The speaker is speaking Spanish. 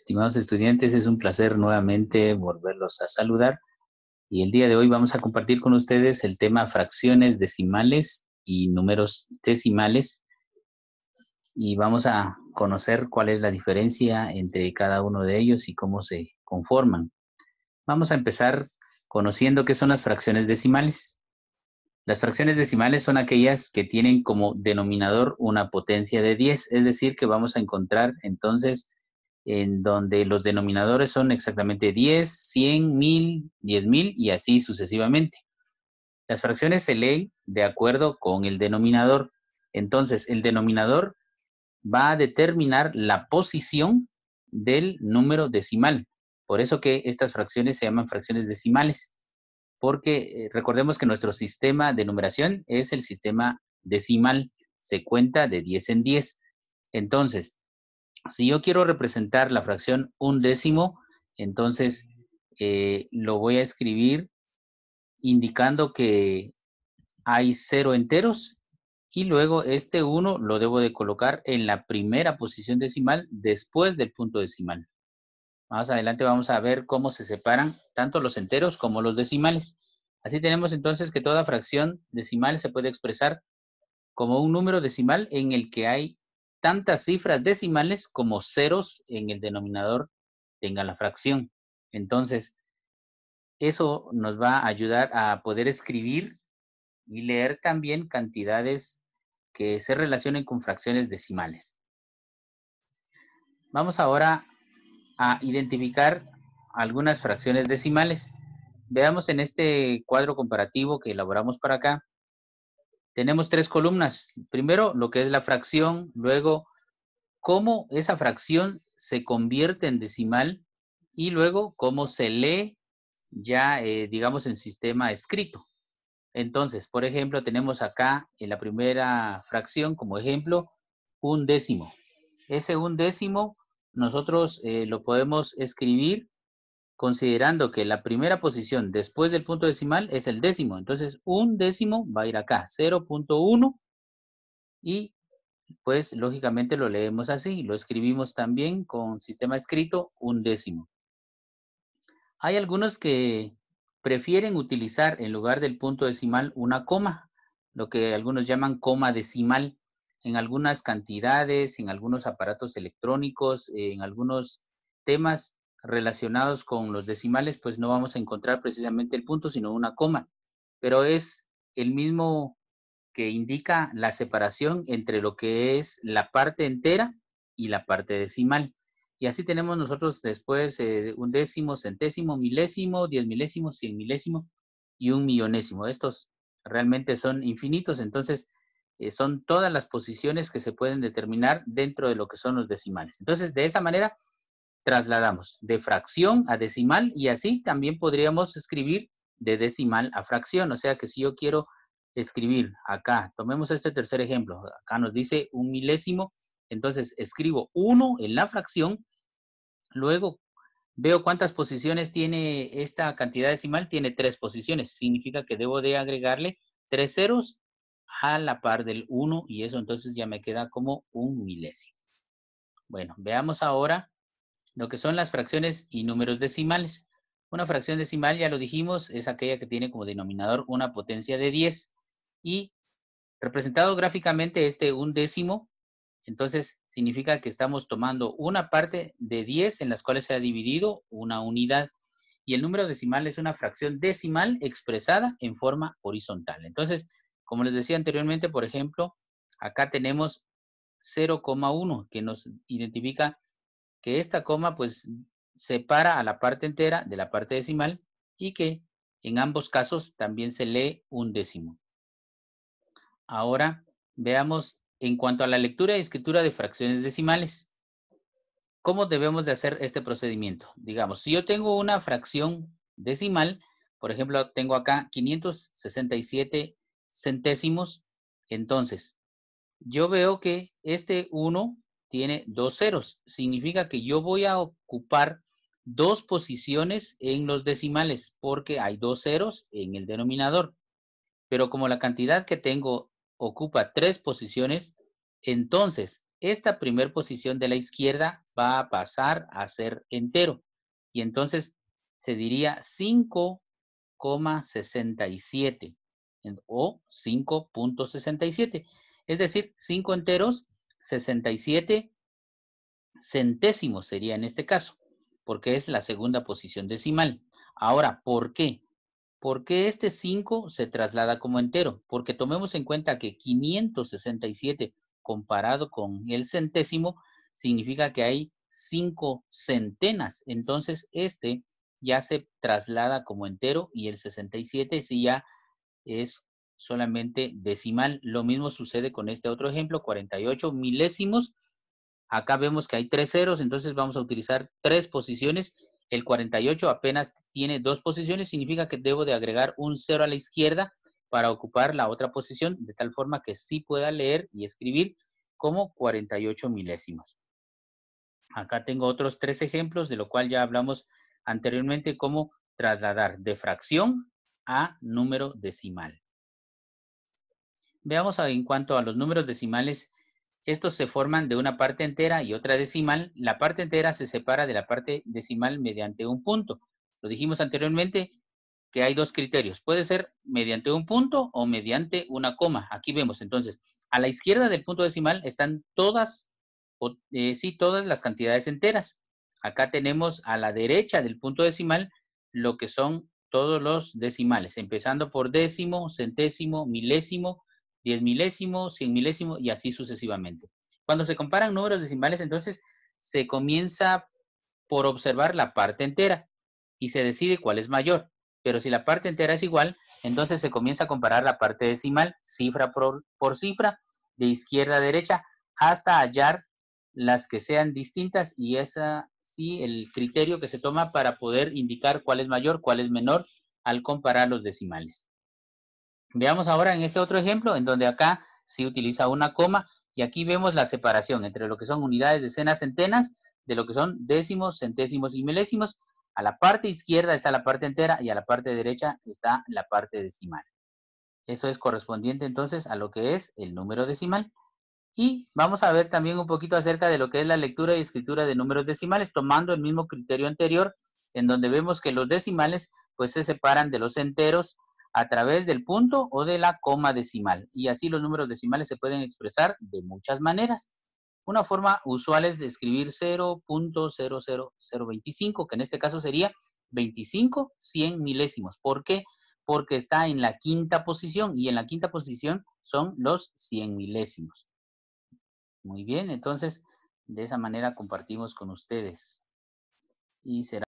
Estimados estudiantes, es un placer nuevamente volverlos a saludar y el día de hoy vamos a compartir con ustedes el tema fracciones decimales y números decimales y vamos a conocer cuál es la diferencia entre cada uno de ellos y cómo se conforman. Vamos a empezar conociendo qué son las fracciones decimales. Las fracciones decimales son aquellas que tienen como denominador una potencia de 10, es decir, que vamos a encontrar entonces en donde los denominadores son exactamente 10, 100, 1000, 10.000 y así sucesivamente. Las fracciones se leen de acuerdo con el denominador. Entonces, el denominador va a determinar la posición del número decimal. Por eso que estas fracciones se llaman fracciones decimales, porque eh, recordemos que nuestro sistema de numeración es el sistema decimal, se cuenta de 10 en 10. Entonces, si yo quiero representar la fracción un décimo, entonces eh, lo voy a escribir indicando que hay cero enteros y luego este 1 lo debo de colocar en la primera posición decimal después del punto decimal. Más adelante vamos a ver cómo se separan tanto los enteros como los decimales. Así tenemos entonces que toda fracción decimal se puede expresar como un número decimal en el que hay tantas cifras decimales como ceros en el denominador tenga la fracción. Entonces, eso nos va a ayudar a poder escribir y leer también cantidades que se relacionen con fracciones decimales. Vamos ahora a identificar algunas fracciones decimales. Veamos en este cuadro comparativo que elaboramos para acá tenemos tres columnas. Primero, lo que es la fracción, luego, cómo esa fracción se convierte en decimal y luego cómo se lee ya, eh, digamos, en sistema escrito. Entonces, por ejemplo, tenemos acá en la primera fracción como ejemplo un décimo. Ese un décimo nosotros eh, lo podemos escribir considerando que la primera posición después del punto decimal es el décimo. Entonces, un décimo va a ir acá, 0.1 y pues lógicamente lo leemos así, lo escribimos también con sistema escrito, un décimo. Hay algunos que prefieren utilizar en lugar del punto decimal una coma, lo que algunos llaman coma decimal. En algunas cantidades, en algunos aparatos electrónicos, en algunos temas relacionados con los decimales, pues no vamos a encontrar precisamente el punto, sino una coma. Pero es el mismo que indica la separación entre lo que es la parte entera y la parte decimal. Y así tenemos nosotros después eh, un décimo, centésimo, milésimo, diez milésimo, cien milésimo y un millonésimo. Estos realmente son infinitos, entonces eh, son todas las posiciones que se pueden determinar dentro de lo que son los decimales. Entonces, de esa manera, trasladamos de fracción a decimal y así también podríamos escribir de decimal a fracción. O sea que si yo quiero escribir acá, tomemos este tercer ejemplo, acá nos dice un milésimo, entonces escribo 1 en la fracción, luego veo cuántas posiciones tiene esta cantidad decimal, tiene tres posiciones, significa que debo de agregarle tres ceros a la par del 1 y eso entonces ya me queda como un milésimo. Bueno, veamos ahora lo que son las fracciones y números decimales. Una fracción decimal, ya lo dijimos, es aquella que tiene como denominador una potencia de 10 y representado gráficamente este un décimo, entonces significa que estamos tomando una parte de 10 en las cuales se ha dividido una unidad y el número decimal es una fracción decimal expresada en forma horizontal. Entonces, como les decía anteriormente, por ejemplo, acá tenemos 0,1 que nos identifica que esta coma pues separa a la parte entera de la parte decimal y que en ambos casos también se lee un décimo. Ahora veamos en cuanto a la lectura y escritura de fracciones decimales. ¿Cómo debemos de hacer este procedimiento? Digamos, si yo tengo una fracción decimal, por ejemplo, tengo acá 567 centésimos, entonces yo veo que este 1 tiene dos ceros. Significa que yo voy a ocupar dos posiciones en los decimales porque hay dos ceros en el denominador. Pero como la cantidad que tengo ocupa tres posiciones, entonces esta primera posición de la izquierda va a pasar a ser entero. Y entonces se diría 5,67 o 5.67. Es decir, 5 enteros 67 centésimos sería en este caso, porque es la segunda posición decimal. Ahora, ¿por qué? ¿Por qué este 5 se traslada como entero? Porque tomemos en cuenta que 567 comparado con el centésimo significa que hay 5 centenas. Entonces, este ya se traslada como entero y el 67 sí ya es solamente decimal. Lo mismo sucede con este otro ejemplo, 48 milésimos. Acá vemos que hay tres ceros, entonces vamos a utilizar tres posiciones. El 48 apenas tiene dos posiciones, significa que debo de agregar un cero a la izquierda para ocupar la otra posición, de tal forma que sí pueda leer y escribir como 48 milésimos. Acá tengo otros tres ejemplos, de lo cual ya hablamos anteriormente, cómo trasladar de fracción a número decimal. Veamos en cuanto a los números decimales, estos se forman de una parte entera y otra decimal. La parte entera se separa de la parte decimal mediante un punto. Lo dijimos anteriormente que hay dos criterios. Puede ser mediante un punto o mediante una coma. Aquí vemos, entonces, a la izquierda del punto decimal están todas, eh, sí, todas las cantidades enteras. Acá tenemos a la derecha del punto decimal lo que son todos los decimales, empezando por décimo, centésimo, milésimo, 10 milésimos, 100 milésimo y así sucesivamente. Cuando se comparan números decimales, entonces se comienza por observar la parte entera y se decide cuál es mayor. Pero si la parte entera es igual, entonces se comienza a comparar la parte decimal, cifra por, cifra, de izquierda a derecha, hasta hallar las que sean distintas y es así el criterio que se toma para poder indicar cuál es mayor, cuál es menor al comparar los decimales. Veamos ahora en este otro ejemplo, en donde acá se utiliza una coma, y aquí vemos la separación entre lo que son unidades, decenas, centenas, de lo que son décimos, centésimos y milésimos. A la parte izquierda está la parte entera y a la parte derecha está la parte decimal. Eso es correspondiente entonces a lo que es el número decimal. Y vamos a ver también un poquito acerca de lo que es la lectura y escritura de números decimales, tomando el mismo criterio anterior, en donde vemos que los decimales pues se separan de los enteros, a través del punto o de la coma decimal. Y así los números decimales se pueden expresar de muchas maneras. Una forma usual es de escribir 0.00025, que en este caso sería 25 100 milésimos. ¿Por qué? Porque está en la quinta posición y en la quinta posición son los 100 milésimos. Muy bien, entonces de esa manera compartimos con ustedes. Y será